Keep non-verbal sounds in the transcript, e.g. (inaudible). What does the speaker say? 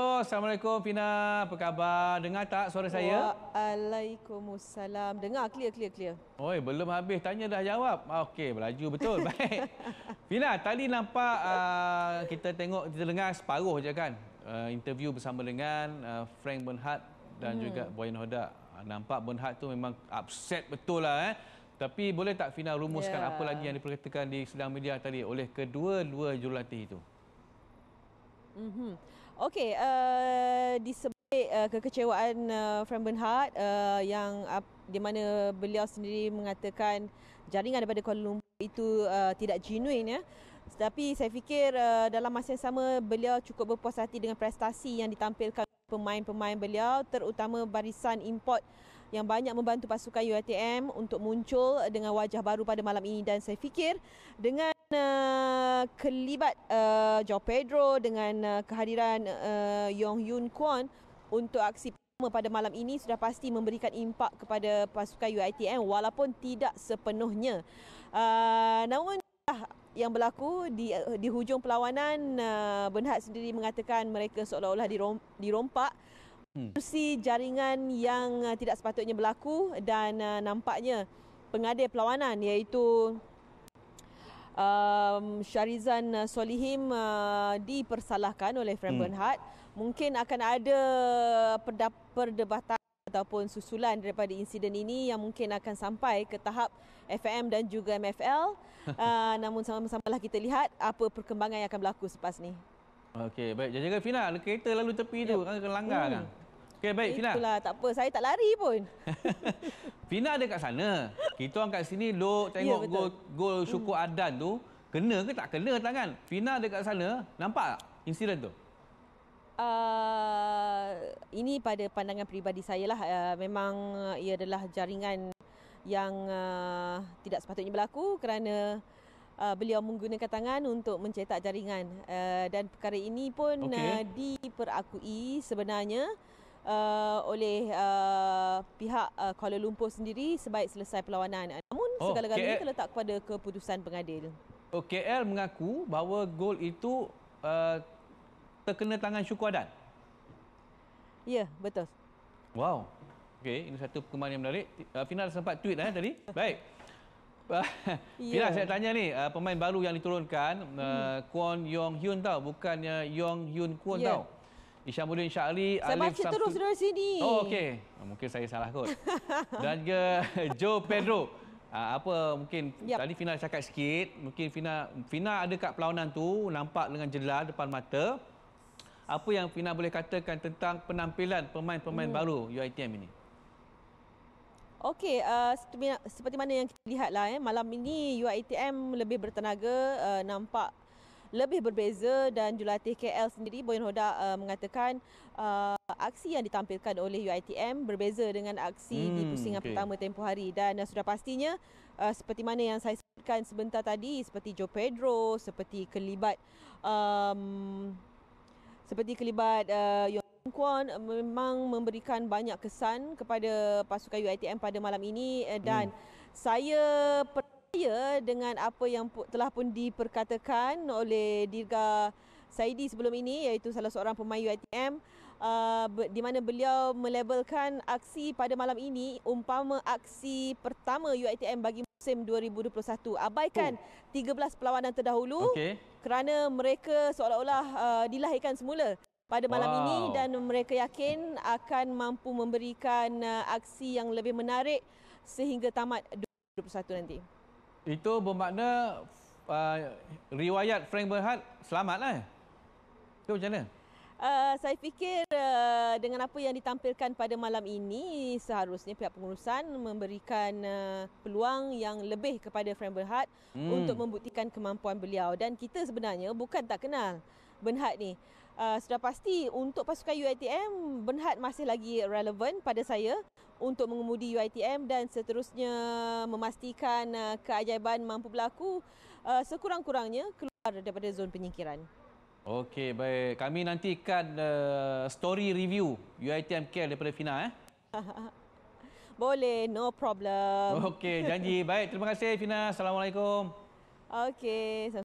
Assalamualaikum Fina, apa khabar? Dengar tak suara saya? Waalaikumsalam. Dengar clear clear clear. Oi, belum habis tanya dah jawab. Ah, okey, belaju betul. (laughs) Baik. Fina, tadi nampak uh, kita tengok kita dengar separuh je kan. Uh, interview bersama dengan uh, Frank Bernhard dan hmm. juga Boyan Hoda. Nampak Bernhard tu memang upset betul lah eh. Tapi boleh tak Fina rumuskan yeah. apa lagi yang diperkatakan di sedang media tadi oleh kedua-dua jurulatih itu? Mhm. Okey, uh, di sebalik uh, kekecewaan uh, Frank Bernhard uh, yang uh, di mana beliau sendiri mengatakan jaringan daripada Kuala Lumpur itu uh, tidak genuine ya. Tetapi saya fikir uh, dalam masa yang sama beliau cukup berpuas hati dengan prestasi yang ditampilkan pemain-pemain beliau terutama barisan import yang banyak membantu pasukan UATM untuk muncul dengan wajah baru pada malam ini dan saya fikir dengan uh, kelibat uh, eh, Joe Pedro dengan uh, kehadiran uh, Yong Yun Kwon untuk aksi pertama pada malam ini sudah pasti memberikan impak kepada pasukan UiTM walaupun tidak sepenuhnya. Uh, namun lah yang berlaku di di hujung perlawanan uh, Benhat sendiri mengatakan mereka seolah-olah dirom, dirompak hmm. kursi hmm. jaringan yang tidak sepatutnya berlaku dan uh, nampaknya pengadil perlawanan iaitu um, Syarizan Solihim uh, dipersalahkan oleh Frank hmm. Bernhard. Mungkin akan ada perdebatan ataupun susulan daripada insiden ini yang mungkin akan sampai ke tahap FM dan juga MFL. (laughs) uh, namun sama-samalah kita lihat apa perkembangan yang akan berlaku selepas ini. Okey, baik. Jangan jangan final kereta lalu tepi yep. Ya. kan kena langgar hmm. kan. Okey, baik Fina. Itulah, tak apa. Saya tak lari pun. (laughs) Fina ada kat sana. Kita orang kat sini duk ya, tengok ya, gol gol hmm. Syukur hmm. Adan tu. Kena ke tak kena tangan? Fina ada kat sana. Nampak tak insiden tu? Uh, ini pada pandangan peribadi saya lah. Uh, memang uh, ia adalah jaringan yang uh, tidak sepatutnya berlaku kerana uh, beliau menggunakan tangan untuk mencetak jaringan uh, dan perkara ini pun okay. uh, diperakui sebenarnya Uh, oleh uh, pihak uh, Kuala Lumpur sendiri sebaik selesai perlawanan. Namun oh, segala-galanya terletak kepada keputusan pengadil. OKL oh, mengaku bahawa gol itu uh, terkena tangan Syukwadan. Ya, betul. Wow. Okey, ini satu perkembangan yang menarik. Uh, Final sempat tweet lah, eh, tadi. (laughs) Baik. Pina, (laughs) ya. saya tanya ni uh, pemain baru yang diturunkan uh, hmm. Kwon Yong Hyun tau bukannya Yong Hyun Kwon yeah. tau Isyamuddin Syahli Saya Alif baca terus dari sini Oh okey ah, Mungkin saya salah kot (laughs) Dan juga Joe Pedro ah, Apa mungkin yep. Tadi Fina cakap sikit Mungkin Fina Fina ada kat pelawanan tu Nampak dengan jelas depan mata Apa yang Fina boleh katakan Tentang penampilan pemain-pemain hmm. baru UITM ini Okey, uh, seperti mana yang kita lihat lah, eh, malam ini UITM lebih bertenaga, uh, nampak lebih berbeza dan jurulatih KL sendiri Boyan Hoda uh, mengatakan uh, aksi yang ditampilkan oleh UiTM berbeza dengan aksi hmm, di pusingan okay. pertama tempoh hari dan uh, sudah pastinya uh, seperti mana yang saya sebutkan sebentar tadi seperti Joe Pedro seperti kelibat um, seperti kelibat uh, Kuan memang memberikan banyak kesan kepada pasukan UITM pada malam ini eh, dan hmm. saya per- saya dengan apa yang telah pun diperkatakan oleh Dirga Saidi sebelum ini iaitu salah seorang pemain UiTM uh, di mana beliau melabelkan aksi pada malam ini umpama aksi pertama UiTM bagi musim 2021 abaikan oh. 13 perlawanan terdahulu okay. kerana mereka seolah-olah uh, dilahirkan semula pada malam wow. ini dan mereka yakin akan mampu memberikan uh, aksi yang lebih menarik sehingga tamat 2021 nanti itu bermakna uh, riwayat Frank Berhad selamatlah. Itu macam mana? Uh, saya fikir uh, dengan apa yang ditampilkan pada malam ini seharusnya pihak pengurusan memberikan uh, peluang yang lebih kepada Frank Berhad hmm. untuk membuktikan kemampuan beliau dan kita sebenarnya bukan tak kenal Benhad ni uh, sudah pasti untuk pasukan UiTM Benhad masih lagi relevan pada saya untuk mengemudi UiTM dan seterusnya memastikan uh, keajaiban mampu berlaku uh, sekurang-kurangnya keluar daripada zon penyingkiran. Okey, baik. Kami nantikan uh, story review UiTM KL daripada Fina eh. (laughs) Boleh, no problem. Okey, janji. baik, terima kasih Fina. Assalamualaikum. Okey.